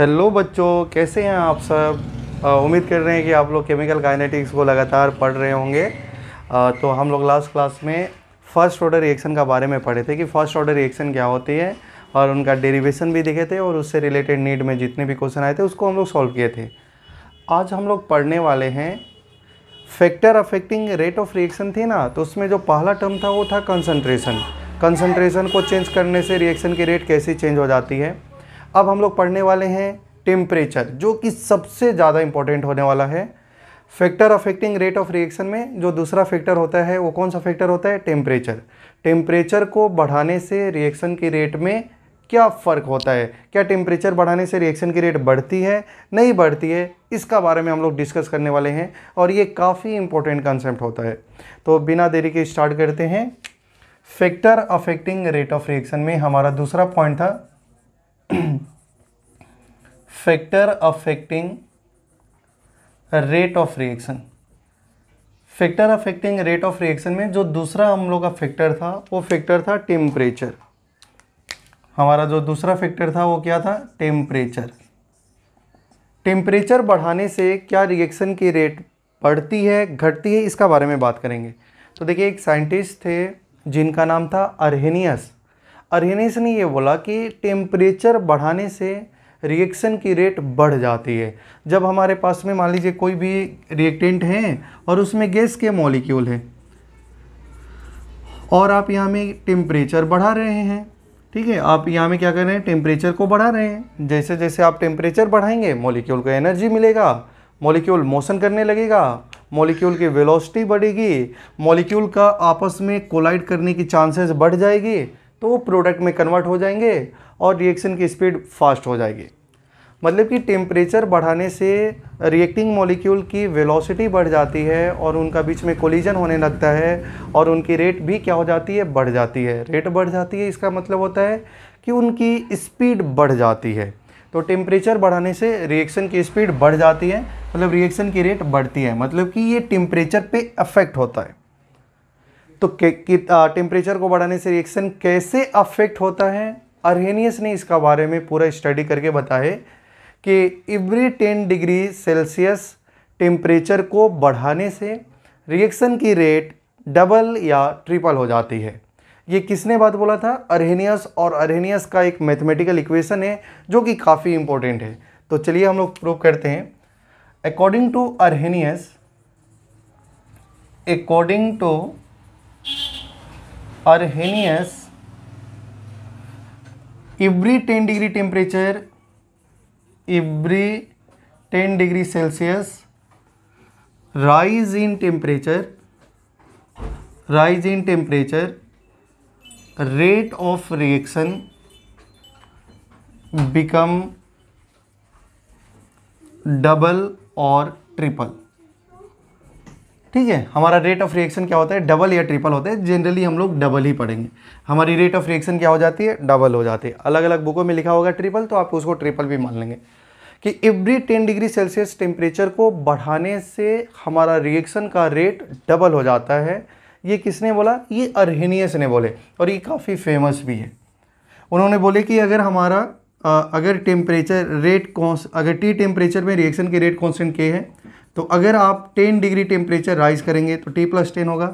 hello बच्चों कैसे हैं आप सब उम्मीद कर रहे हैं कि आप लोग केमिकल काइनेटिक्स को लगातार पढ़ रहे होंगे आ, तो हम लोग लास्ट क्लास में फ़र्स्ट ऑर्डर रिएक्शन का बारे में पढ़े थे कि फ़र्स्ट ऑर्डर रिएक्शन क्या होती है और उनका डेरिवेशन भी देखे थे और उससे रिलेटेड नीड में जितने भी क्वेश्चन आए थे उसको हम लोग सॉल्व किए थे आज हम लोग पढ़ने वाले हैं factor affecting rate of reaction थी ना तो उसमें जो पहला टर्म था वो था कंसनट्रेशन कंसनट्रेशन को चेंज करने से रिएक्शन की रेट कैसे चेंज हो जाती है अब हम लोग पढ़ने वाले हैं टेम्परेचर जो कि सबसे ज़्यादा इंपॉर्टेंट होने वाला है factor affecting rate of reaction में जो दूसरा फैक्टर होता है वो कौन सा फैक्टर होता है टेम्परेचर टेम्परेचर को बढ़ाने से रिएक्शन की रेट में क्या फ़र्क होता है क्या टेम्परेचर बढ़ाने से रिएक्शन की रेट बढ़ती है नहीं बढ़ती है इसका बारे में हम लोग डिस्कस करने वाले हैं और ये काफ़ी इंपॉर्टेंट कंसेप्ट होता है तो बिना देरी के स्टार्ट करते हैं factor affecting rate of reaction में हमारा दूसरा पॉइंट था factor affecting rate of reaction factor affecting rate of reaction में जो दूसरा हम लोग का फैक्टर था वो फैक्टर था टेम्परेचर हमारा जो दूसरा फैक्टर था वो क्या था टेम्परेचर टेम्परेचर बढ़ाने से क्या रिएक्शन की रेट बढ़ती है घटती है इसका बारे में बात करेंगे तो देखिए एक साइंटिस्ट थे जिनका नाम था अरहेनियस अरेनिस ने यह बोला कि टेम्परेचर बढ़ाने से रिएक्शन की रेट बढ़ जाती है जब हमारे पास में मान लीजिए कोई भी रिएक्टेंट है और उसमें गैस के मॉलिक्यूल हैं और आप यहाँ में टेम्परेचर बढ़ा रहे हैं ठीक है आप यहाँ में क्या कर रहे हैं टेम्परेचर को बढ़ा रहे हैं जैसे जैसे आप टेम्परेचर बढ़ाएंगे मॉलिक्यूल को एनर्जी मिलेगा मॉलिक्यूल मोशन करने लगेगा मॉलिक्यूल की वेलोसिटी बढ़ेगी मॉलिक्यूल का आपस में कोलाइड करने की चांसेस बढ़ जाएगी तो वो प्रोडक्ट में कन्वर्ट हो जाएंगे और रिएक्शन की स्पीड फास्ट हो जाएगी मतलब कि टेम्परेचर बढ़ाने से रिएक्टिंग मॉलिक्यूल की वेलोसिटी बढ़ जाती है और उनका बीच में कोलिजन होने लगता है और उनकी रेट भी क्या हो जाती है बढ़ जाती है रेट बढ़ जाती है इसका मतलब होता है कि उनकी स्पीड बढ़ जाती है तो टेम्परेचर बढ़ाने से रिएक्शन की स्पीड बढ़ जाती है मतलब रिएक्शन की रेट बढ़ती है मतलब कि ये टेम्परेचर पर अफेक्ट होता है तो टेम्परेचर को बढ़ाने से रिएक्शन कैसे अफेक्ट होता है अरहेनियस ने इसका बारे में पूरा स्टडी करके बताए कि every ten degree Celsius temperature को बढ़ाने से रिएक्शन की रेट डबल या ट्रिपल हो जाती है ये किसने बात बोला था अरहेनियस और अरहेनियस का एक मैथमेटिकल इक्वेशन है जो कि काफ़ी इंपॉर्टेंट है तो चलिए हम लोग प्रूव करते हैं according to Arrhenius according to Arrhenius every ten degree temperature every ten degree Celsius rise in temperature rise in temperature rate of reaction become double और ट्रिपल ठीक है हमारा रेट ऑफ रिएक्शन क्या होता है डबल या ट्रिपल होता है जनरली हम लोग डबल ही पढ़ेंगे हमारी रेट ऑफ रिएक्शन क्या हो जाती है डबल हो जाती है अलग अलग बुकों में लिखा होगा ट्रिपल तो आप उसको ट्रिपल भी मान लेंगे कि every ten degree Celsius temperature को बढ़ाने से हमारा रिएक्शन का रेट डबल हो जाता है ये किसने बोला ये अरहेनियस ने बोले और ये काफ़ी फेमस भी है उन्होंने बोले कि अगर हमारा अगर टेम्परेचर रेट कॉन्स अगर टी टेम्परेचर में रिएक्शन के रेट कॉन्स्टेंट के हैं तो अगर आप 10 डिग्री टेम्परेचर राइज करेंगे तो टी प्लस टेन होगा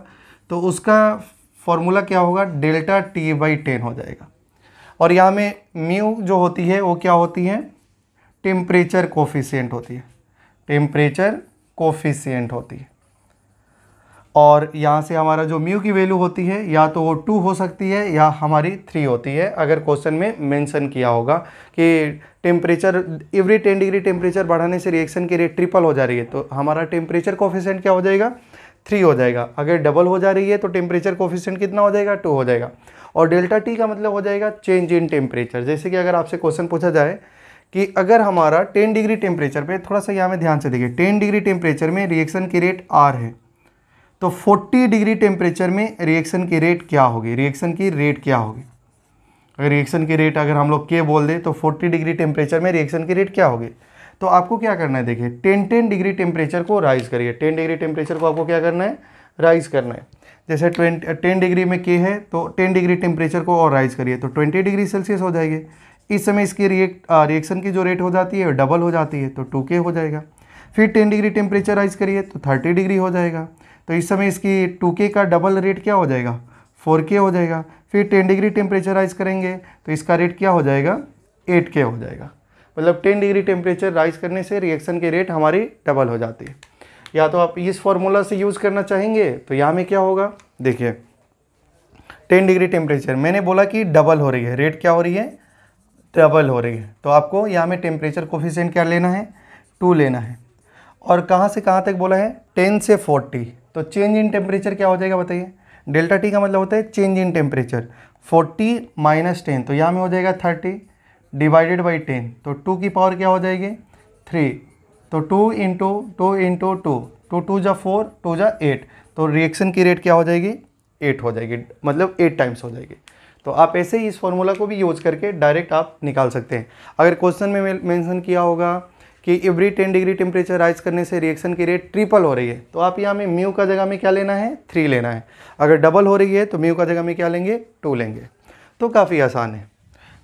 तो उसका फॉर्मूला क्या होगा डेल्टा टी बाई टेन हो जाएगा और यहाँ में म्यू जो होती है वो क्या होती है टेम्परेचर कोफिशियंट होती है टेम्परेचर कोफिशियंट होती है और यहाँ से हमारा जो म्यू की वैल्यू होती है या तो वो टू हो सकती है या हमारी थ्री होती है अगर क्वेश्चन में मेंशन किया होगा कि temperature every ten degree temperature बढ़ाने से रिएक्शन की रेट ट्रिपल हो जा रही है तो हमारा टेम्परेचर कोफिशेंट क्या हो जाएगा थ्री हो जाएगा अगर डबल हो जा रही है तो टेम्परेचर कोफिशेंट कितना हो जाएगा टू हो जाएगा और डेल्टा टी का मतलब हो जाएगा चेंज इन टेम्परेचर जैसे कि अगर आपसे क्वेश्चन पूछा जाए कि अगर हमारा 10 डिग्री टेम्परेचर पे थोड़ा सा यहाँ में ध्यान से देखिए 10 डिग्री टेम्परेचर में रिएक्शन की रेट आर है तो 40 डिग्री टेम्परेचर में रिएक्शन की रेट क्या होगी रिएक्शन की रेट क्या होगी अगर रिएक्शन की रेट अगर हम लोग के बोल दें तो 40 डिग्री टेम्परेचर में रिएक्शन की रेट क्या होगी तो आपको क्या करना है देखिए टेन टेन डिग्री टेम्परेचर को राइज करिए टेन डिग्री टेम्परेचर को आपको क्या करना है राइज करना है जैसे टेन डिग्री में के है तो टेन डिग्री टेम्परेचर को और राइज करिए तो ट्वेंटी डिग्री सेल्सियस हो जाएगी इस समय इसकी रिएक्ट रिएक्शन की जो रेट हो जाती है डबल हो जाती है तो टू के हो जाएगा फिर टेन डिग्री टेम्परेचर राइज करिए तो थर्टी डिग्री हो जाएगा तो इस समय इसकी टू का डबल रेट क्या हो जाएगा फोर हो जाएगा फिर टेन डिग्री टेम्परेचर राइज़ करेंगे तो इसका रेट क्या हो जाएगा एट के हो जाएगा मतलब टेन डिग्री टेम्परेचर राइज करने से रिएक्शन के रेट हमारी डबल हो जाती है या तो आप इस फॉर्मूला से यूज़ करना चाहेंगे तो यहाँ में क्या होगा देखिए टेन डिग्री टेम्परेचर मैंने बोला कि डबल हो रही है रेट क्या हो रही है डबल हो रही है तो आपको यहाँ में टेम्परेचर कोफिशेंट क्या लेना है टू लेना है और कहाँ से कहाँ तक बोला है टेन से फोर्टी तो चेंज इन टेम्परेचर क्या हो जाएगा बताइए डेल्टा टी का मतलब होता है change in temperature 40 minus ten तो यहाँ में हो जाएगा 30 डिवाइडेड बाई 10 तो 2 की पावर क्या हो जाएगी 3 तो 2 into two into two two two जा फोर टू जा एट तो रिएक्शन की रेट क्या हो जाएगी एट हो जाएगी मतलब एट टाइम्स हो जाएगी तो आप ऐसे ही इस फॉर्मूला को भी यूज करके डायरेक्ट आप निकाल सकते हैं अगर क्वेश्चन में मेंशन किया होगा कि every ten degree temperature rise करने से रिएक्शन की रेट ट्रिपल हो रही है तो आप यहाँ में म्यू का जगह में क्या लेना है थ्री लेना है अगर डबल हो रही है तो म्यू का जगह में क्या लेंगे टू लेंगे तो काफ़ी आसान है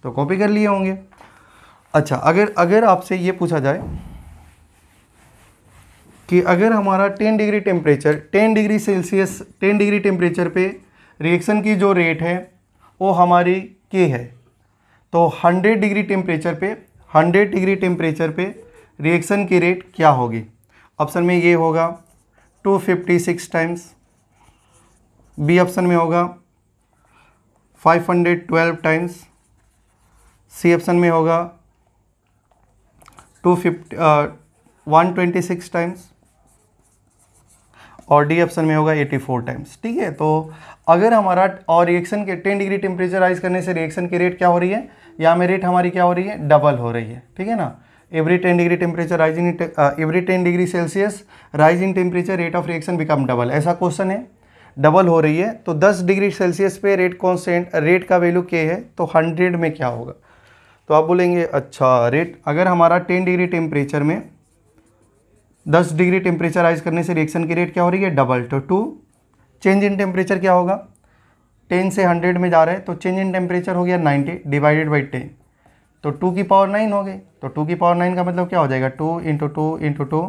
तो कॉपी कर लिए होंगे अच्छा अगर अगर आपसे ये पूछा जाए कि अगर हमारा ten degree temperature ten degree Celsius ten degree temperature पर रिएक्शन की जो रेट है वो हमारी के है तो 100 डिग्री टेम्परेचर पे 100 डिग्री टेम्परेचर पे रिएक्शन की रेट क्या होगी ऑप्शन में ये होगा 256 टाइम्स बी ऑप्शन में होगा 512 टाइम्स सी ऑप्शन में होगा two fifty one twenty six times और डी ऑप्शन में होगा 84 टाइम्स ठीक है तो अगर हमारा और रिएक्शन के 10 डिग्री टेम्परेचर राइज करने से रिएक्शन की रेट क्या हो रही है या में रेट हमारी क्या हो रही है डबल हो रही है ठीक है ना every 10 degree temperature rise in uh, every 10 degree celsius rise in temperature rate of reaction become double ऐसा क्वेश्चन है डबल हो रही है तो 10 डिग्री सेल्सियस पे रेट कॉन्स्टेंट रेट का वैल्यू के है तो 100 में क्या होगा तो आप बोलेंगे अच्छा रेट अगर हमारा 10 डिग्री टेम्परेचर में 10 डिग्री टेम्परेचर राइज करने से रिएक्शन की रेट क्या हो रही है डबल तो टू चेंज इन टेम्परेचर क्या होगा 10 से 100 में जा रहे हैं तो चेंज इन टेम्परेचर हो गया 90 डिवाइडेड बाई 10 तो टू की पावर नाइन हो गई तो टू की पावर नाइन का मतलब क्या हो जाएगा two into two into two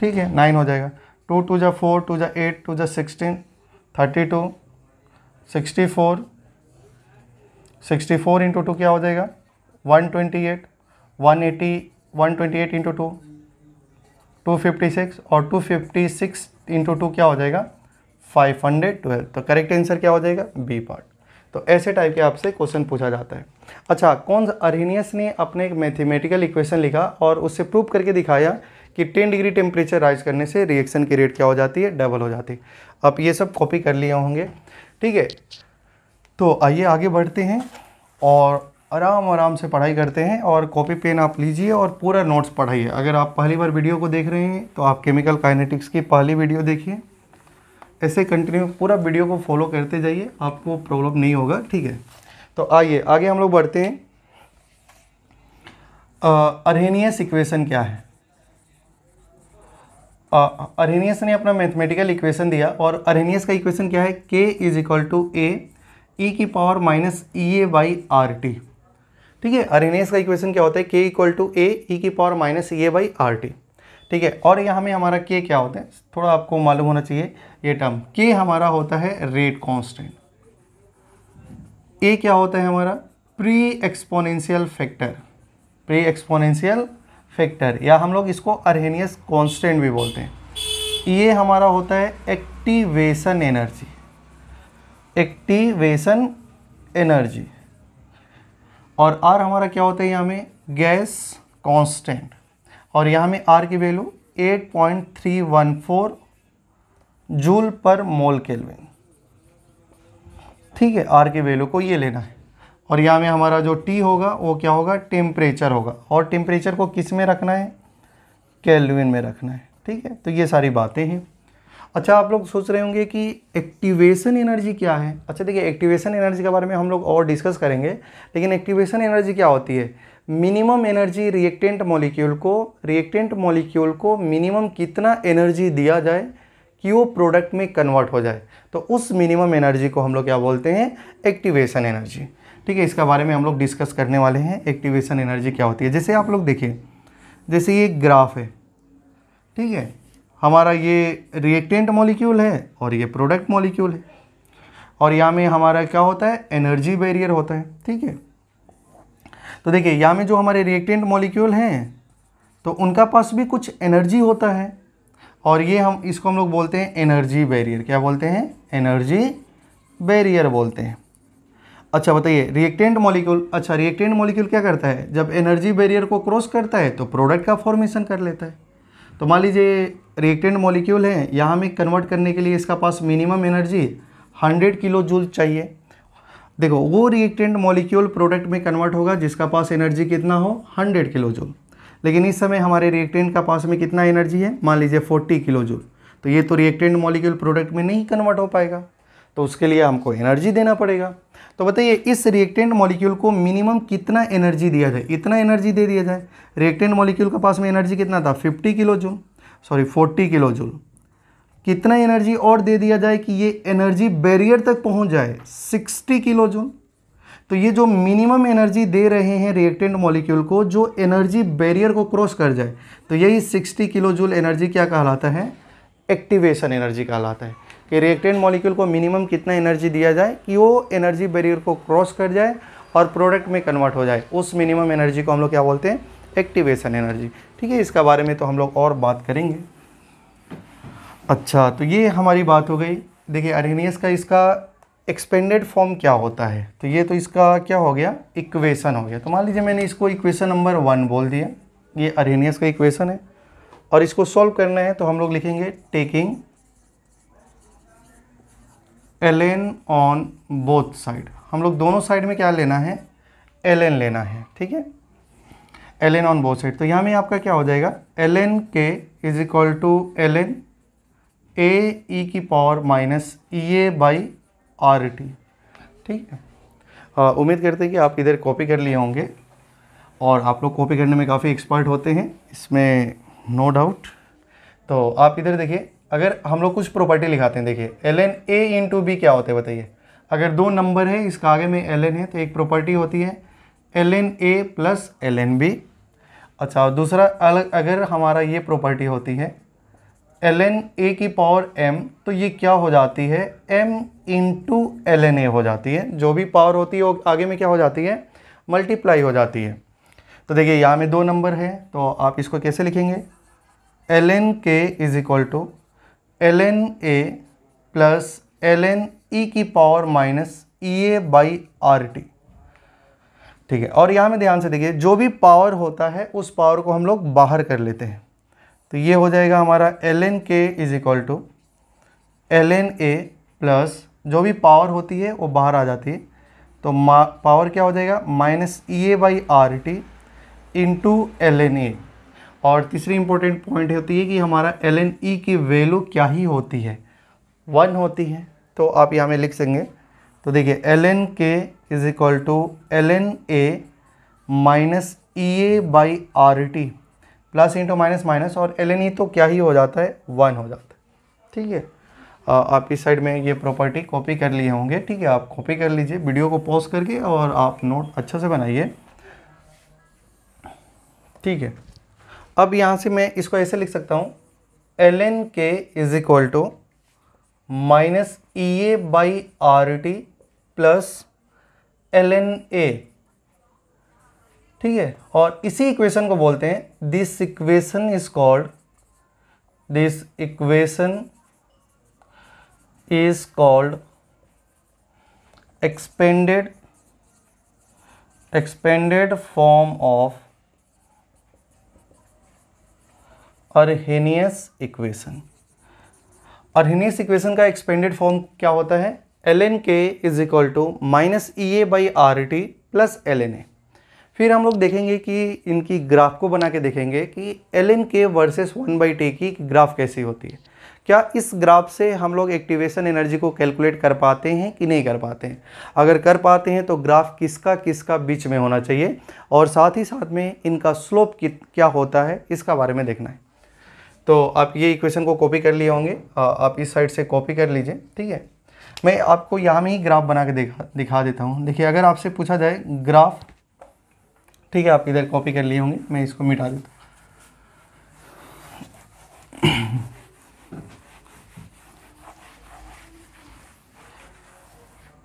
ठीक है नाइन हो जाएगा टू टू जा फोर टू जा एट टू जा sixteen thirty two sixty four sixty four into two क्या हो जाएगा one twenty eight one eighty one twenty eight into two two fifty six और two fifty six into two क्या हो जाएगा 512 तो करेक्ट आंसर क्या हो जाएगा बी पार्ट तो ऐसे टाइप के आपसे क्वेश्चन पूछा जाता है अच्छा कौन अरेनियस ने अपने एक मैथमेटिकल इक्वेशन लिखा और उससे प्रूव करके दिखाया कि 10 डिग्री टेम्परेचर राइज करने से रिएक्शन की रेट क्या हो जाती है डबल हो जाती है आप ये सब कॉपी कर लिए होंगे ठीक है तो आइए आगे बढ़ते हैं और आराम आराम से पढ़ाई करते हैं और कॉपी पेन आप लीजिए और पूरा नोट्स पढ़ाइए अगर आप पहली बार वीडियो को देख रहे हैं तो आप केमिकल काइनेटिक्स की पहली वीडियो देखिए ऐसे कंटिन्यू पूरा वीडियो को फॉलो करते जाइए आपको प्रॉब्लम नहीं होगा ठीक है तो आइए आगे हम लोग बढ़ते हैं अरहेनियस इक्वेशन क्या है अरहेनियस ने अपना मैथमेटिकल इक्वेशन दिया और अरहेनियस का इक्वेशन क्या है K is equal to A E की power minus E A by R T ठीक है अरहेनियस का इक्वेशन क्या होता है के इक्वल टू ए ई की power minus E A by R T ठीक है और यहाँ में हमारा के क्या होता है थोड़ा आपको मालूम होना चाहिए ये टर्म के हमारा होता है रेट कांस्टेंट ए क्या होता है हमारा pre exponential factor pre exponential factor या हम लोग इसको अरहेनियस कांस्टेंट भी बोलते हैं ये हमारा होता है एक्टिवेशन एनर्जी एक्टिवेशन एनर्जी और आर हमारा क्या होता है यहाँ में गैस कॉन्स्टेंट और यहाँ में आर की value 8.314 joule per mole kelvin ठीक है आर की वैल्यू को ये लेना है और यहाँ में हमारा जो टी होगा वो क्या होगा टेम्परेचर होगा और टेम्परेचर को किस में रखना है केल्विन में रखना है ठीक है तो ये सारी बातें हैं अच्छा आप लोग सोच रहे होंगे कि एक्टिवेशन एनर्जी क्या है अच्छा देखिए एक्टिवेशन एनर्जी के बारे में हम लोग और डिस्कस करेंगे लेकिन एक्टिवेशन एनर्जी क्या होती है मिनिमम एनर्जी रिएक्टेंट मॉलिक्यूल को रिएक्टेंट मॉलिक्यूल को मिनिमम कितना एनर्जी दिया जाए कि वो प्रोडक्ट में कन्वर्ट हो जाए तो उस मिनिमम एनर्जी को हम लोग क्या बोलते हैं एक्टिवेशन एनर्जी ठीक है इसके बारे में हम लोग डिस्कस करने वाले हैं एक्टिवेशन एनर्जी क्या होती है जैसे आप लोग देखिए जैसे ये ग्राफ है ठीक है हमारा ये रिएक्टेंट मॉलिक्यूल है और ये प्रोडक्ट मॉलिक्यूल है और यहाँ में हमारा क्या होता है एनर्जी बैरियर होता है ठीक है तो देखिए यहाँ में जो हमारे रिएक्टेंट मॉलिक्यूल हैं तो उनका पास भी कुछ एनर्जी होता है और ये हम इसको हम लोग बोलते हैं एनर्जी बैरियर क्या बोलते हैं एनर्जी बैरियर बोलते हैं अच्छा बताइए रिएक्टेंट मॉलिक्यूल अच्छा रिएक्टेंट मॉलिक्यूल क्या करता है जब एनर्जी बैरियर को क्रॉस करता है तो प्रोडक्ट का फॉर्मेशन कर लेता है तो मान लीजिए रिएक्टेंट मॉलिक्यूल है यहाँ में कन्वर्ट करने के लिए इसका पास मिनिमम एनर्जी 100 किलो जूल चाहिए देखो वो रिएक्टेंट मॉलिक्यूल प्रोडक्ट में कन्वर्ट होगा जिसका पास एनर्जी कितना हो 100 किलो जूल लेकिन इस समय हमारे रिएक्टेंट का पास में कितना एनर्जी है मान लीजिए 40 किलो जूल तो ये तो रिएक्टेंट मॉलिक्यूल प्रोडक्ट में नहीं कन्वर्ट हो पाएगा तो उसके लिए हमको एनर्जी देना पड़ेगा तो बताइए इस रिएक्टेंट मॉलिक्यूल को मिनिमम कितना एनर्जी दिया जाए इतना एनर्जी दे दिया जाए रिएक्टेंट मॉलिक्यूल के पास में एनर्जी कितना था fifty kilo joule sorry forty kilo joule कितना एनर्जी और दे दिया जाए कि ये एनर्जी बैरियर तक पहुंच जाए 60 किलो जूल तो ये जो मिनिमम एनर्जी दे रहे हैं रिएक्टेंट मॉलिक्यूल को जो एनर्जी बैरियर को क्रॉस कर जाए तो यही 60 किलो जूल एनर्जी क्या कहलाता है एक्टिवेशन एनर्जी कहलाता है कि रिएक्टेंट मॉलिक्यूल को मिनिमम कितना एनर्जी दिया जाए कि वो एनर्जी बैरियर को क्रॉस कर जाए और प्रोडक्ट में कन्वर्ट हो जाए उस मिनिमम एनर्जी को हम लोग क्या बोलते हैं एक्टिवेशन एनर्जी ठीक है इसका बारे में तो हम लोग और बात करेंगे अच्छा तो ये हमारी बात हो गई देखिए अरेनियस का इसका एक्सपेंडेड फॉर्म क्या होता है तो ये तो इसका क्या हो गया इक्वेशन हो गया तो मान लीजिए मैंने इसको इक्वेशन नंबर वन बोल दिया ये अरेनियस का इक्वेशन है और इसको सॉल्व करना है तो हम लोग लिखेंगे taking L N on both side हम लोग दोनों साइड में क्या लेना है एल एन लेना है ठीक है L N on both side तो यहाँ में आपका क्या हो जाएगा L N K is equal to L N A E e की power minus E A by R T ठीक है उम्मीद करते हैं कि आप इधर कॉपी कर लिए होंगे और आप लोग कॉपी करने में काफ़ी एक्सपर्ट होते हैं इसमें नो no डाउट तो आप इधर देखिए अगर हम लोग कुछ प्रॉपर्टी लिखाते हैं देखिए L N A to B क्या होते हैं बताइए अगर दो नंबर है इसका आगे में एल एन है तो एक प्रॉपर्टी होती है L N A plus L N B अच्छा दूसरा अलग अगर हमारा ये प्रॉपर्टी होती है एल एन ए की पावर एम तो ये क्या हो जाती है M into L N A हो जाती है जो भी पावर होती है वो आगे में क्या हो जाती है मल्टीप्लाई हो जाती है तो देखिए यहाँ में दो नंबर है तो आप इसको कैसे लिखेंगे L N K is equal to L N A plus L N E की power minus E A by R T ठीक है और यहाँ में ध्यान से देखिए जो भी पावर होता है उस पावर को हम लोग बाहर कर लेते हैं तो ये हो जाएगा हमारा L N K is equal to L N A plus जो भी पावर होती है वो बाहर आ जाती है तो पावर क्या हो जाएगा minus E A by R T into L N A और तीसरी इंपॉर्टेंट पॉइंट होती है कि हमारा एल एन ई की वैल्यू क्या ही होती है वन होती है तो आप यहाँ में लिख सकेंगे तो देखिए L N K is equal to L N A minus E A by R T plus into minus minus और एल एन ई तो क्या ही हो जाता है वन हो जाता है ठीक है आप इस साइड में ये प्रॉपर्टी कॉपी कर लिए होंगे ठीक है आप कॉपी कर लीजिए वीडियो को पॉज करके और आप नोट अच्छे से बनाइए ठीक है अब यहाँ से मैं इसको ऐसे लिख सकता हूँ L N K is equal to minus E A by R T plus L N A ठीक है और इसी इक्वेशन को बोलते हैं this equation is called this equation is called expanded expanded form of Arrhenius equation Arrhenius equation का expanded form क्या होता है L N K is equal to minus E A by R T plus L N A फिर हम लोग देखेंगे कि इनकी ग्राफ को बना के देखेंगे कि L N K versus one by T की ग्राफ कैसी होती है क्या इस ग्राफ से हम लोग एक्टिवेशन एनर्जी को कैलकुलेट कर पाते हैं कि नहीं कर पाते हैं अगर कर पाते हैं तो ग्राफ किसका किसका बीच में होना चाहिए और साथ ही साथ में इनका स्लोप क्या होता है इसका बारे में देखना है तो आप ये इक्वेशन को कॉपी कर लिए होंगे आप इस साइड से कॉपी कर लीजिए ठीक है मैं आपको यहाँ में ही ग्राफ बना के दिखा दिखा देता हूँ देखिए अगर आपसे पूछा जाए ग्राफ ठीक है आप इधर कॉपी कर लिए होंगे मैं इसको मिटा देता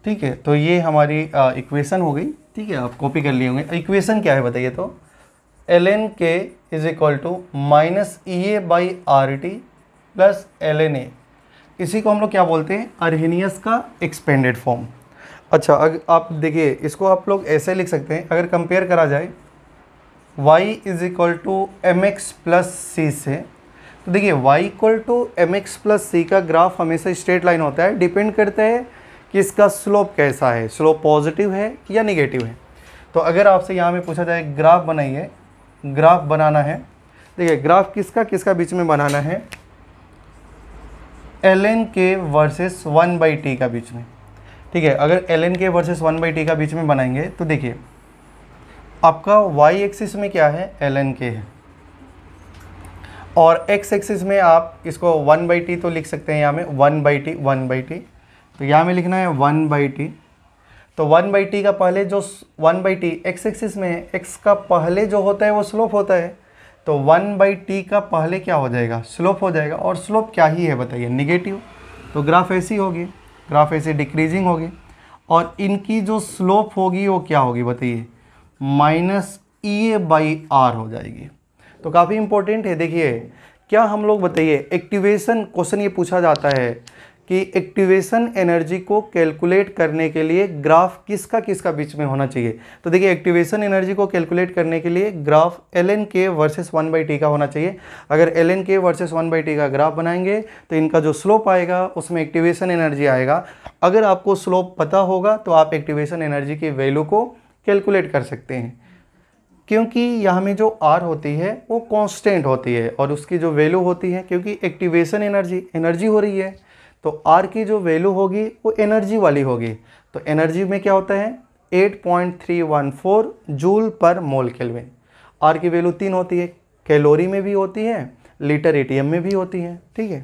ठीक है तो ये हमारी इक्वेशन हो गई ठीक है आप कॉपी कर लिए होंगे इक्वेशन क्या है बताइए तो L N K is equal to minus E A by R T plus L N A इसी को हम लोग क्या बोलते हैं अरहेनियस का एक्सपेंडेड फॉर्म अच्छा अगर आप देखिए इसको आप लोग ऐसे लिख सकते हैं अगर कंपेयर करा जाए y is equal to M X plus C से तो देखिए y equal to M X plus C का ग्राफ हमेशा स्ट्रेट लाइन होता है डिपेंड करता है कि इसका स्लोप कैसा है स्लोप पॉजिटिव है या निगेटिव है तो अगर आपसे यहाँ में पूछा जाए ग्राफ बनाइए ग्राफ बनाना है देखिए ग्राफ किसका किसका बीच में बनाना है L N K versus one by T का बीच में ठीक है अगर L N K versus one by T का बीच में बनाएंगे तो देखिए आपका वाई एक्सिस में क्या है एल एन के है और एक्स एक्सिस में आप इसको वन बाई टी तो लिख सकते हैं यहाँ में one by T one by T तो यहाँ में लिखना है वन बाई टी तो वन बाई टी का पहले जो one by T X axis में है एक्स का पहले जो होता है वो स्लोप होता है तो वन बाई टी का पहले क्या हो जाएगा स्लोप हो जाएगा और स्लोप क्या ही है बताइए निगेटिव तो ग्राफ ऐसी होगी ग्राफ ऐसे डिक्रीजिंग होगी और इनकी जो स्लोप होगी वो क्या होगी बताइए minus E A by R हो जाएगी तो काफ़ी इंपॉर्टेंट है देखिए क्या हम लोग बताइए एक्टिवेशन क्वेश्चन ये पूछा जाता है कि एक्टिवेशन एनर्जी को कैलकुलेट करने के लिए ग्राफ किसका किसका बीच में होना चाहिए तो देखिए एक्टिवेशन एनर्जी को कैलकुलेट करने के लिए graph L N K versus one by T का होना चाहिए अगर L N K versus one by T का ग्राफ बनाएंगे तो इनका जो स्लोप आएगा उसमें एक्टिवेशन एनर्जी आएगा अगर आपको स्लोप पता होगा तो आप एक्टिवेशन एनर्जी की वैल्यू को कैलकुलेट कर सकते हैं क्योंकि यहाँ में जो आर होती है वो कॉन्स्टेंट होती है और उसकी जो वैल्यू होती है क्योंकि एक्टिवेशन एनर्जी एनर्जी हो रही है तो आर की जो वैल्यू होगी वो एनर्जी वाली होगी तो एनर्जी में क्या होता है 8.314 joule per mole kelvin R की वैल्यू तीन होती है कैलोरी में भी होती है लीटर एटीएम में भी होती है ठीक है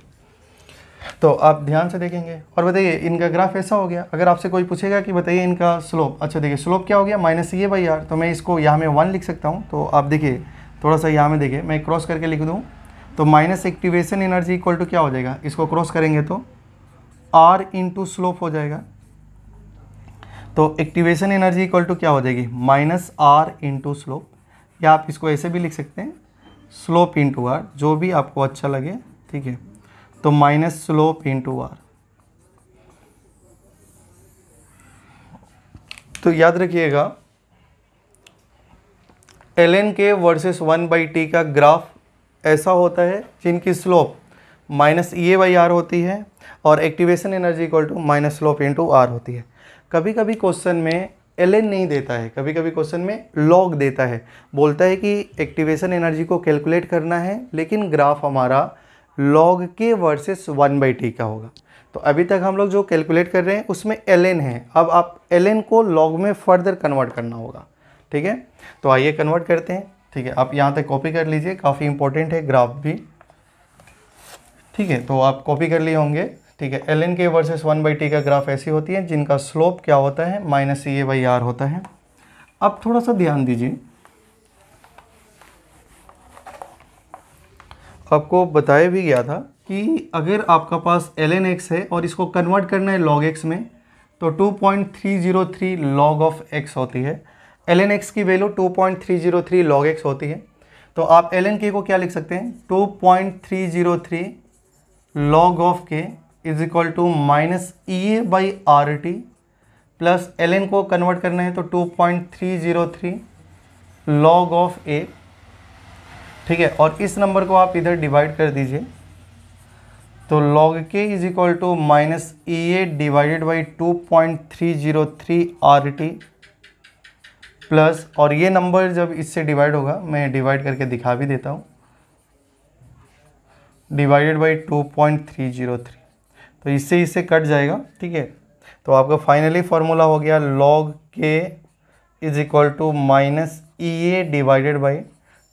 तो आप ध्यान से देखेंगे और बताइए इनका ग्राफ ऐसा हो गया अगर आपसे कोई पूछेगा कि बताइए इनका स्लोप अच्छा देखिए स्लोप क्या हो गया माइनस ये बाई आर तो मैं इसको यहाँ में वन लिख सकता हूँ तो आप देखिए थोड़ा सा यहाँ में देखिए मैं क्रॉस करके लिख दूँ तो minus activation energy equal to क्या हो जाएगा इसको क्रॉस करेंगे तो आर इंटू स्लोप हो जाएगा तो एक्टिवेशन एनर्जी इक्वल टू क्या हो जाएगी माइनस आर इंटू स्लोप या आप इसको ऐसे भी लिख सकते हैं स्लोप इंटू आर जो भी आपको अच्छा लगे ठीक है तो माइनस स्लोप इंटू आर तो याद रखिएगा L N K versus one by T का ग्राफ ऐसा होता है जिनकी slope minus E A by R होती है और activation energy equal to minus slope to R होती है कभी कभी क्वेश्चन में एल एन नहीं देता है कभी कभी क्वेश्चन में लॉग देता है बोलता है कि एक्टिवेशन एनर्जी को कैलकुलेट करना है लेकिन ग्राफ हमारा लॉग के वर्सेस वन बाई टी का होगा तो अभी तक हम लोग जो कैलकुलेट कर रहे हैं उसमें एल एन है अब आप एल एन को लॉग में फर्दर कन्वर्ट करना होगा ठीक है तो आइए कन्वर्ट करते हैं ठीक है आप यहाँ तक कॉपी कर लीजिए काफ़ी इंपॉर्टेंट है ग्राफ भी ठीक है तो आप कॉपी कर लिए होंगे ठीक है L N K versus one by T का ग्राफ ऐसी होती है जिनका स्लोप क्या होता है minus C A by R होता है अब थोड़ा सा ध्यान दीजिए आपको बताया भी गया था कि अगर आपका पास एल एन एक्स है और इसको कन्वर्ट करना है लॉग एक्स में तो 2.303 लॉग ऑफ एक्स होती है एल एन एक्स की वैल्यू 2.303 लॉग एक्स होती है तो आप एल एन के को क्या लिख सकते हैं 2.303 log of K is equal to minus E A by R T plus L N को कन्वर्ट करना है तो two point three zero three log of A ठीक है और इस नंबर को आप इधर डिवाइड कर दीजिए तो log K is equal to minus E A divided by two point three zero three R T plus और ये नंबर जब इससे डिवाइड होगा मैं डिवाइड करके दिखा भी देता हूँ divided by two point three zero three तो इससे इससे कट जाएगा ठीक है तो आपका फाइनली फॉर्मूला हो गया log K is equal to minus E A divided by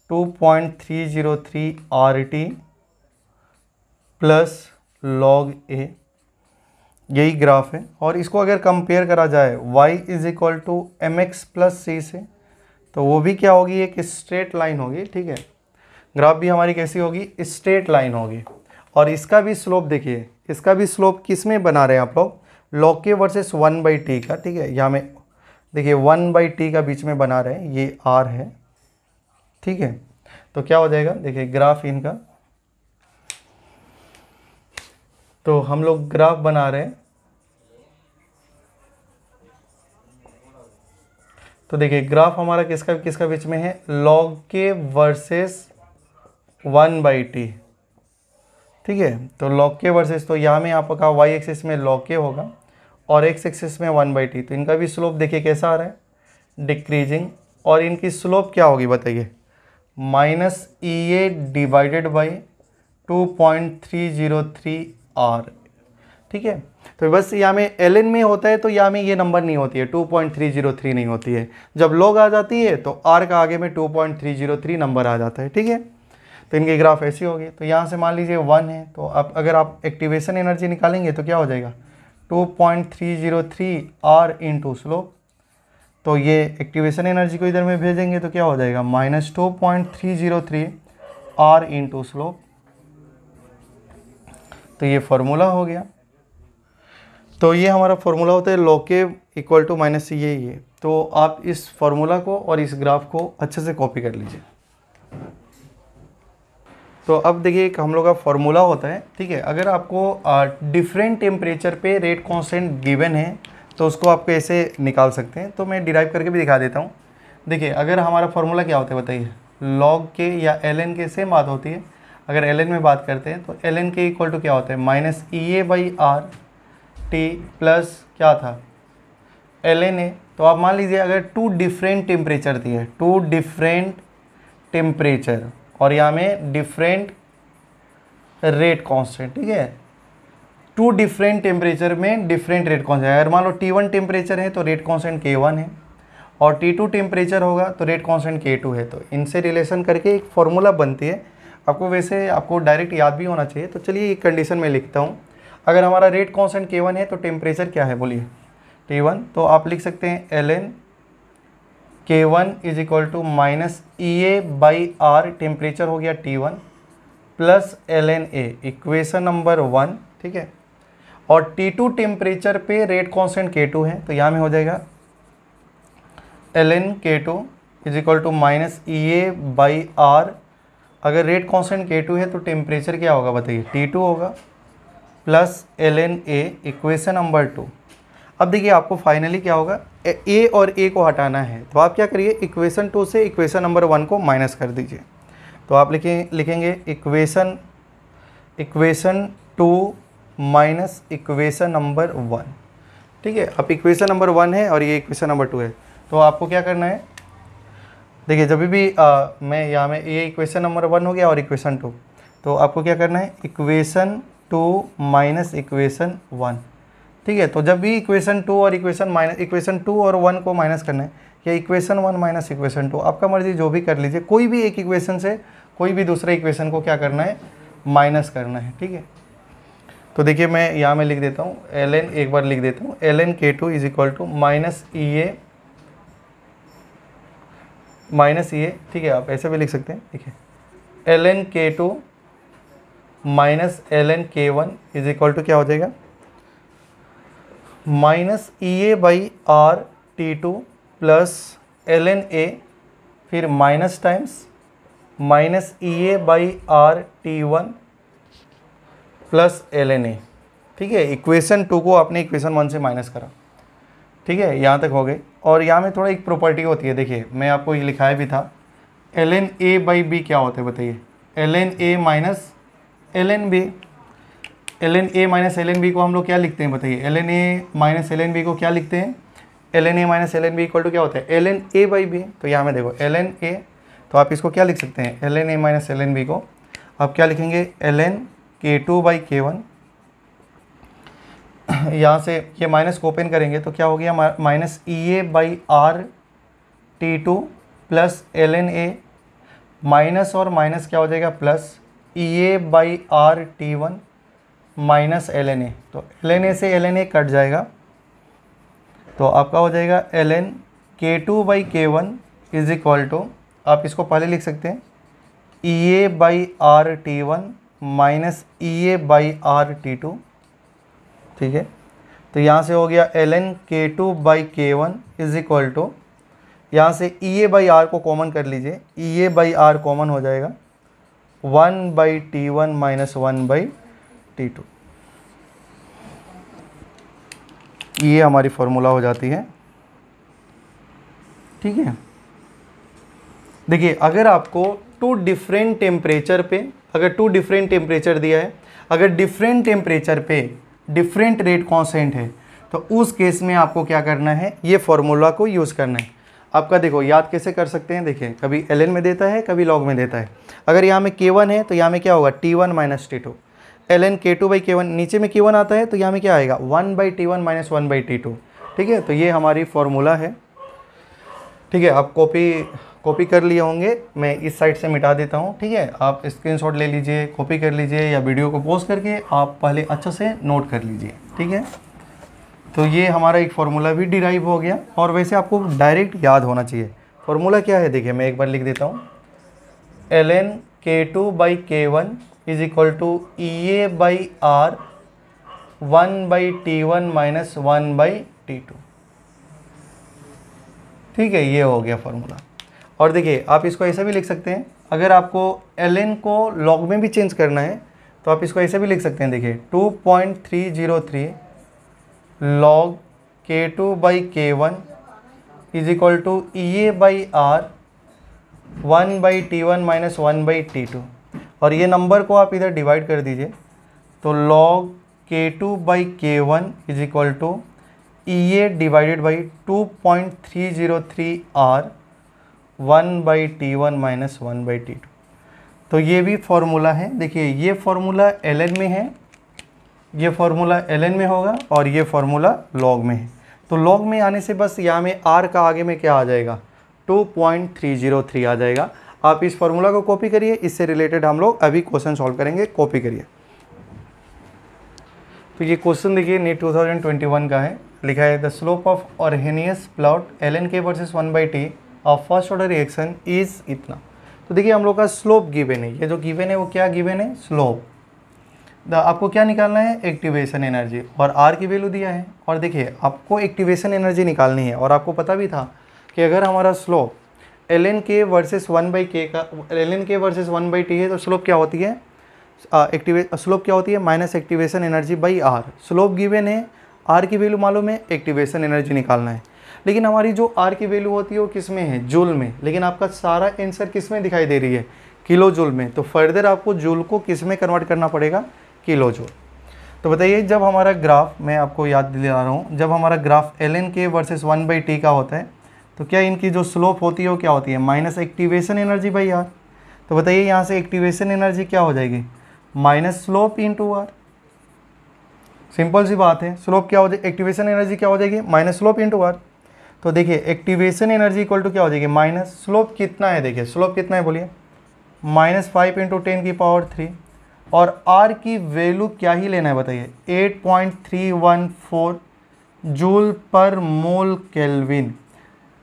two point three zero three R T plus log A यही ग्राफ है और इसको अगर कंपेयर करा जाए y is equal to M X plus C से तो वो भी क्या होगी एक स्ट्रेट लाइन होगी ठीक है ग्राफ भी हमारी कैसी होगी स्ट्रेट लाइन होगी और इसका भी स्लोप देखिए इसका भी स्लोप किस में बना रहे हैं आप लोग लॉग के वर्सेस वन बाई टी का ठीक है यहाँ में देखिए वन बाई टी का बीच में बना रहे हैं ये आर है ठीक है तो क्या हो जाएगा देखिए ग्राफ इनका तो हम लोग ग्राफ बना रहे हैं तो देखिए ग्राफ हमारा किसका किसका बीच में है लॉग के वर्सेस वन बाई टी ठीक है तो लॉक के वर्सेस तो यहाँ में आप कहा वाई एक्सिस में लॉक के होगा और एक्स एक्सिस में वन बाई टी तो इनका भी स्लोप देखिए कैसा आ रहा है डिक्रीजिंग और इनकी स्लोप क्या होगी बताइए minus E A divided by two point three zero three R ठीक है तो बस यहाँ में एल एन में होता है तो यहाँ में ये नंबर नहीं होती है two point three zero three नहीं होती है जब लोग आ जाती है तो आर का आगे में two point three zero three number आ जाता है ठीक है तो इनकी ग्राफ ऐसी होगी तो यहाँ से मान लीजिए वन है तो अब अगर आप एक्टिवेशन एनर्जी निकालेंगे तो क्या हो जाएगा two point three zero three R into slope तो ये एक्टिवेशन एनर्जी को इधर में भेजेंगे तो क्या हो जाएगा minus two point three zero three R into slope तो ये फॉर्मूला हो गया तो ये हमारा फॉर्मूला होता है लोके इक्वल टू माइनस ये ये तो आप इस फॉर्मूला को और इस ग्राफ को अच्छे से कॉपी कर लीजिए तो अब देखिए एक हम लोग का फॉर्मूला होता है ठीक है अगर आपको डिफरेंट टेम्परेचर पे रेट कॉन्सेंट गिवन है तो उसको आप कैसे निकाल सकते हैं तो मैं डिराइव करके भी दिखा देता हूँ देखिए अगर हमारा फॉर्मूला क्या होता है बताइए लॉग के या एल एन के सेम बात होती है अगर एल एन में बात करते हैं तो L N K equal to क्या होता है minus E A by R T plus क्या था एल एन ए तो आप मान लीजिए अगर टू डिफरेंट टेम्परेचर दिए टू डिफरेंट टेम्परेचर और यहाँ में डिफरेंट रेट कॉन्स्टेंट ठीक है टू डिफरेंट टेम्परेचर में डिफरेंट रेट है अगर मान लो टी वन टेम्परेचर है तो रेट कॉन्सेंट के वन है और टी टू टेम्परेचर होगा तो रेट कॉन्सेंट के टू है तो इनसे रिलेशन करके एक फॉर्मूला बनती है आपको वैसे आपको डायरेक्ट याद भी होना चाहिए तो चलिए एक कंडीशन में लिखता हूँ अगर हमारा रेट कॉन्सेंट के वन है तो टेम्परेचर क्या है बोलिए टी वन तो आप लिख सकते हैं L N K one is equal to minus E A by R temperature हो गया T one plus L N A equation number one ठीक है और टी टू टेम्परेचर पे रेट कॉन्सेंट के टू है तो यहाँ में हो जाएगा L N K two is equal to minus E A by R अगर रेट कॉन्सेंट के टू है तो टेम्परेचर क्या होगा बताइए टी टू होगा plus L N A equation number two अब देखिए आपको फाइनली क्या होगा ए और ए को हटाना है तो आप क्या करिए इक्वेशन टू से इक्वेशन नंबर वन को माइनस कर दीजिए तो आप लिखें लिखेंगे equation equation two minus equation number one ठीक है अब इक्वेशन नंबर वन है और ये इक्वेशन नंबर टू है तो आपको क्या करना है देखिए जब भी आ, मैं यहाँ में ये इक्वेशन नंबर वन हो गया और इक्वेशन टू तो आपको क्या करना है equation two minus equation one ठीक है तो जब भी इक्वेशन टू और इक्वेशन माइनस इक्वेशन टू और वन को माइनस करना है या equation one minus equation two आपका मर्जी जो भी कर लीजिए कोई भी एक इक्वेशन से कोई भी दूसरे इक्वेशन को क्या करना है माइनस करना है ठीक है तो देखिए मैं यहाँ में लिख देता हूँ एल एन एक बार लिख देता हूँ L N K two is equal to minus E A minus E A ठीक है आप ऐसे भी लिख सकते हैं ठीक है L N K two minus L N K one is equal to क्या हो जाएगा minus E A by R T two plus L N A फिर minus times minus E A by R T one plus L N A ठीक है equation to को आपने equation one से minus करा ठीक है यहाँ तक हो गए और यहाँ में थोड़ा एक प्रॉपर्टी होती है देखिए मैं आपको ये लिखाया भी था L N A by B क्या होता है बताइए L N A minus L N B L N A minus L N B को हम लोग क्या लिखते हैं बताइए L N A minus L N B को क्या लिखते हैं L N A minus L N B equal to क्या होता है L N A by B तो यहाँ में देखो एल एन ए तो आप इसको क्या लिख सकते हैं L N A minus L N B को आप क्या लिखेंगे L N K two by K one यहाँ से ये माइनस को ओपन करेंगे तो क्या हो गया minus E A by R T two plus L N A minus और माइनस क्या हो जाएगा plus E A by R T one minus L तो एल से एल कट जाएगा तो आपका हो जाएगा L N K two by K one is equal to आप इसको पहले लिख सकते हैं E A by R T one minus E A by R T two ठीक है तो यहाँ से हो गया L N K two by K one is equal to यहाँ से ई ए बाई आर को कॉमन कर लीजिए E A by R common हो जाएगा one by T one minus one by T two ये हमारी फॉर्मूला हो जाती है ठीक है देखिए अगर आपको टू डिफरेंट टेम्परेचर पे अगर टू डिफरेंट टेम्परेचर दिया है अगर डिफरेंट टेम्परेचर पे डिफरेंट रेट कॉन्सेंट है तो उस केस में आपको क्या करना है ये फॉर्मूला को यूज़ करना है आपका देखो याद कैसे कर सकते हैं देखिए कभी एल में देता है कभी लॉग में देता है अगर यहाँ में के वन है तो यहाँ में क्या होगा T one minus T two L N K two by K one नीचे में के वन आता है तो यहाँ में क्या आएगा one by T one minus one by T two ठीक है तो ये हमारी फॉर्मूला है ठीक है आप कॉपी कॉपी कर लिए होंगे मैं इस साइड से मिटा देता हूँ ठीक है आप स्क्रीनशॉट ले लीजिए कॉपी कर लीजिए या वीडियो को पोस्ट करके आप पहले अच्छे से नोट कर लीजिए ठीक है तो ये हमारा एक फार्मूला भी डिराइव हो गया और वैसे आपको डायरेक्ट याद होना चाहिए फार्मूला क्या है देखिए मैं एक बार लिख देता हूँ L N K two by K one is equal to E A by R one by T one minus one by T two ठीक है ये हो गया फार्मूला और देखिए आप इसको ऐसा भी लिख सकते हैं अगर आपको एल एन को लॉग में भी चेंज करना है तो आप इसको ऐसे भी लिख सकते हैं देखिए two point three zero three log K two by K one is equal to E A by R one by T one minus one by T two और ये नंबर को आप इधर डिवाइड कर दीजिए तो log K two by K one is equal to E A divided by two point three zero three R one by T one minus one by T two तो ये भी फॉर्मूला है देखिए ये फॉर्मूला एल में है ये formula L में होगा और ये फॉर्मूला लॉग में है तो लॉग में आने से बस यहाँ में आर का आगे में क्या आ जाएगा 2.303 आ जाएगा आप इस फॉर्मूला को कॉपी करिए इससे रिलेटेड हम लोग अभी क्वेश्चन सॉल्व करेंगे कॉपी करिए तो ये क्वेश्चन देखिए नीट 2021 का है लिखा है the slope of Arrhenius plot L N K versus one by T of first order reaction is इतना तो देखिए हम लोग का स्लोप गिवेन है ये जो गिवेन है वो क्या गिवेन है स्लोप द आपको क्या निकालना है एक्टिवेशन एनर्जी और आर की वैल्यू दिया है और देखिए आपको एक्टिवेशन एनर्जी निकालनी है और आपको पता भी था कि अगर हमारा slope L N K versus one by K का L N K versus one by T है तो स्लोप क्या होती है एक्टिवे स्लोप क्या होती है minus activation energy by R slope given है आर की वैल्यू मालूम है एक्टिवेशन एनर्जी निकालना है लेकिन हमारी जो आर की वैल्यू होती है वो किस में है जूल में लेकिन आपका सारा आंसर किस में दिखाई दे रही है किलो जूल में तो फर्दर आपको जूल को किस में कन्वर्ट करना पड़ेगा किलो जूल तो बताइए जब हमारा ग्राफ मैं आपको याद दिला रहा हूँ जब हमारा graph L N K versus one by T का होता है तो क्या इनकी जो स्लोप होती है वो क्या होती है minus activation energy by R तो बताइए यहाँ से एक्टिवेशन एनर्जी क्या हो जाएगी minus slope into R simple सी बात है स्लोप क्या हो जाएगी तो एक्टिवेशन एनर्जी क्या हो जाएगी माइनस स्लोप इंटू आर तो देखिए एक्टिवेशन एनर्जी इक्वल टू क्या हो जाएगी माइनस स्लोप कितना है देखिए स्लोप कितना है बोलिए माइनस फाइव इंटू टेन की पावर थ्री और आर की वैल्यू क्या ही लेना है बताइए eight point three one four joule per mole kelvin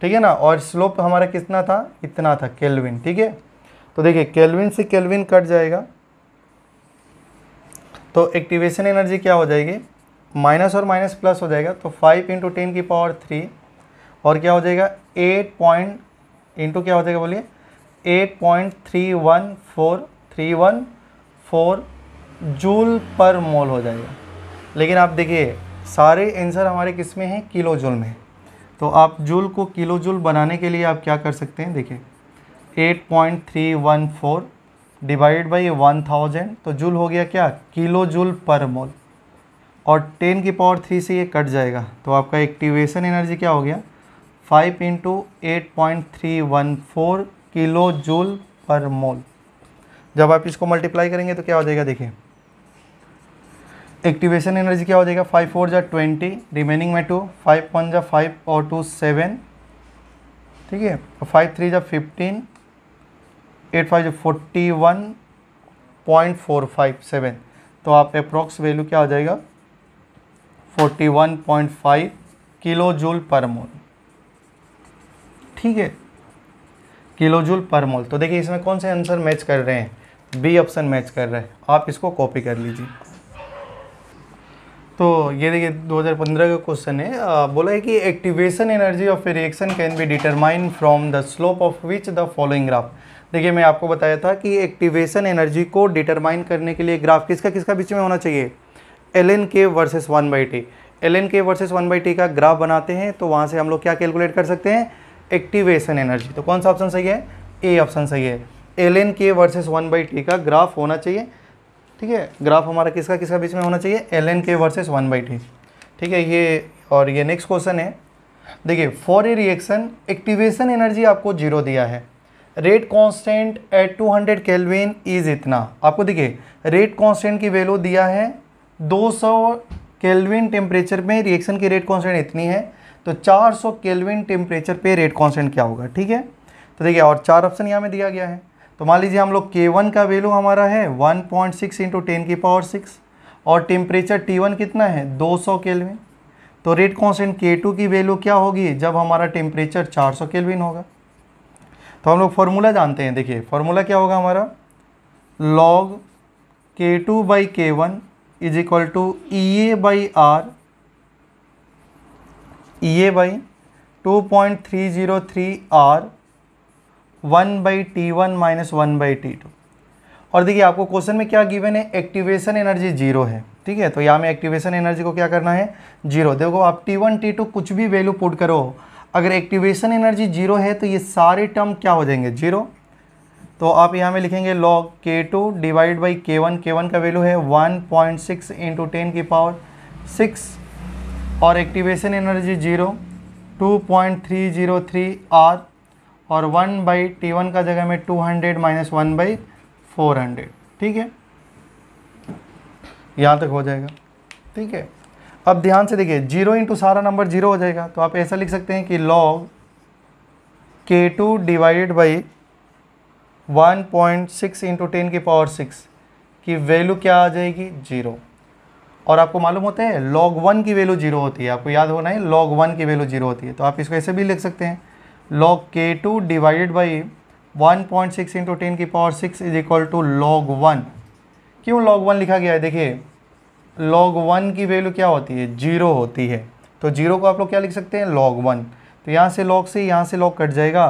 ठीक है ना और स्लोप हमारा कितना था इतना था केल्विन ठीक है तो देखिए केल्विन से केल्विन कट जाएगा तो एक्टिवेशन एनर्जी क्या हो जाएगी माइनस और माइनस प्लस हो जाएगा तो फाइव इंटू टेन की पावर थ्री और क्या हो जाएगा एट पॉइंट इंटू क्या हो जाएगा बोलिए eight point three one four three one four joule per mole हो जाएगा लेकिन आप देखिए सारे आंसर हमारे किस में हैं किलो जूल में तो आप जूल को किलो जूल बनाने के लिए आप क्या कर सकते हैं देखिए 8.314 डिवाइड बाई 1000 तो जूल हो गया क्या किलो जूल पर मोल और 10 की पावर 3 से ये कट जाएगा तो आपका एक्टिवेशन एनर्जी क्या हो गया 5 into eight kilo joule per मोल जब आप इसको मल्टीप्लाई करेंगे तो क्या हो जाएगा देखिए एक्टिवेशन एनर्जी क्या हो जाएगा फाइव फोर जा ट्वेंटी रिमेनिंग में टू फाइव वन जा फाइव और टू सेवन ठीक है फाइव थ्री जा फिफ्टीन एट फाइव जा forty one point four five seven तो आप अप्रोक्स वैल्यू क्या हो जाएगा forty one point five kilo joule per mole ठीक है किलो जूल पर मोल तो देखिए इसमें कौन से आंसर मैच कर रहे हैं बी ऑप्शन मैच कर रहे हैं आप इसको कॉपी कर लीजिए तो ये देखिए 2015 का क्वेश्चन है आ, बोला है कि activation energy of a reaction can be determine from the slope of which the following graph देखिए मैं आपको बताया था कि एक्टिवेशन एनर्जी को डिटरमाइन करने के लिए ग्राफ किसका किसका बीच में होना चाहिए L N K versus one by T L N K versus one by T का ग्राफ बनाते हैं तो वहाँ से हम लोग क्या कैलकुलेट कर सकते हैं एक्टिवेशन एनर्जी तो कौन सा ऑप्शन सही है ए ऑप्शन सही है L N K versus one by T का ग्राफ होना चाहिए ठीक है ग्राफ हमारा किसका किसका बीच में होना चाहिए L N K versus one by T ठीक है ये और ये नेक्स्ट क्वेश्चन है देखिए for a reaction activation energy आपको जीरो दिया है rate constant at 200 hundred kelvin is इतना आपको देखिए रेट कांस्टेंट की वैल्यू दिया है 200 केलविन टेम्परेचर में रिएक्शन की रेट कांस्टेंट इतनी है तो 400 केलविन टेम्परेचर पे रेट कांस्टेंट क्या होगा ठीक है तो देखिए और चार ऑप्शन यहाँ में दिया गया है तो मान लीजिए हम लोग के वन का वैल्यू हमारा है one point six into ten की पावर सिक्स और टेम्परेचर टी वन कितना है दो सौ केलविन तो रेट कॉन्सेंट के टू की वैल्यू क्या होगी जब हमारा टेम्परेचर चार सौ केलविन होगा तो हम लोग फार्मूला जानते हैं देखिए फार्मूला क्या होगा हमारा log K two by K one is equal to E A by R E A by two point three zero three R one by T one minus one by T two और देखिए आपको question में क्या given है activation energy zero है ठीक है तो यहाँ में एक्टिवेशन एनर्जी को क्या करना है जीरो देखो आप टी वन टी टू कुछ भी वैल्यू पुट करो अगर एक्टिवेशन एनर्जी जीरो है तो ये सारे टर्म क्या हो जाएंगे जीरो तो आप यहाँ में लिखेंगे log K two divide by K one K one का वैल्यू है one point six into ten की पावर सिक्स और activation energy zero two point three zero three R और वन बाई टी वन का जगह में two hundred minus one by four hundred ठीक है यहाँ तक हो जाएगा ठीक है अब ध्यान से देखिए जीरो इंटू सारा नंबर जीरो हो जाएगा तो आप ऐसा लिख सकते हैं कि log K two divided by one point six into ten की पावर सिक्स की वैल्यू क्या आ जाएगी जीरो और आपको मालूम होता है लॉग वन की वैल्यू जीरो होती है आपको याद होना है लॉग वन की वैल्यू जीरो होती है तो आप इसको ऐसे भी लिख सकते हैं log k2 divided by 1.6 point six into ten की power six is equal to log one क्यों लॉग वन लिखा गया है देखिए लॉग वन की वैल्यू क्या होती है जीरो होती है तो जीरो को आप लोग क्या लिख सकते हैं लॉग वन तो यहाँ से लॉग से यहाँ से लॉग कट जाएगा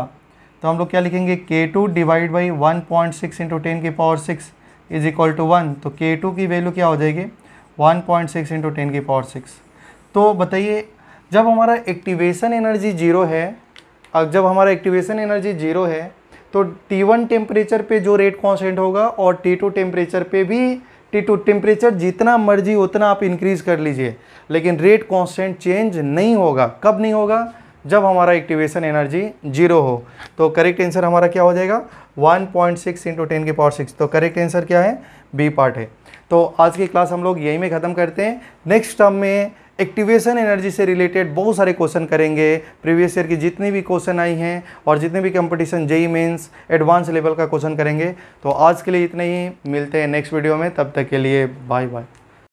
तो हम लोग क्या लिखेंगे K two divide by one point six into ten की power six is equal to one तो के टू की वैल्यू क्या हो जाएगी one point six into ten की पावर सिक्स तो बताइए जब हमारा एक्टिवेशन एनर्जी जीरो है अब जब हमारा एक्टिवेशन एनर्जी जीरो है तो T1 वन टेम्परेचर पर जो रेट कॉन्सेंट होगा और T2 टू टेम्परेचर पर भी T2 टेम्परेचर जितना मर्जी उतना आप इंक्रीज कर लीजिए लेकिन रेट कॉन्सेंट चेंज नहीं होगा कब नहीं होगा जब हमारा एक्टिवेशन एनर्जी जीरो हो तो करेक्ट आंसर हमारा क्या हो जाएगा 1.6 पॉइंट सिक्स इंटू टेन की पावर सिक्स तो करेक्ट आंसर क्या है बी पार्ट है तो आज की क्लास हम लोग यहीं में ख़त्म करते हैं नेक्स्ट टर्म में एक्टिवेशन एनर्जी से रिलेटेड बहुत सारे क्वेश्चन करेंगे प्रीवियस ईयर की जितनी भी क्वेश्चन आई हैं और जितने भी competition JEE mains advance level का क्वेश्चन करेंगे तो आज के लिए इतने ही मिलते हैं नेक्स्ट वीडियो में तब तक के लिए बाय बाय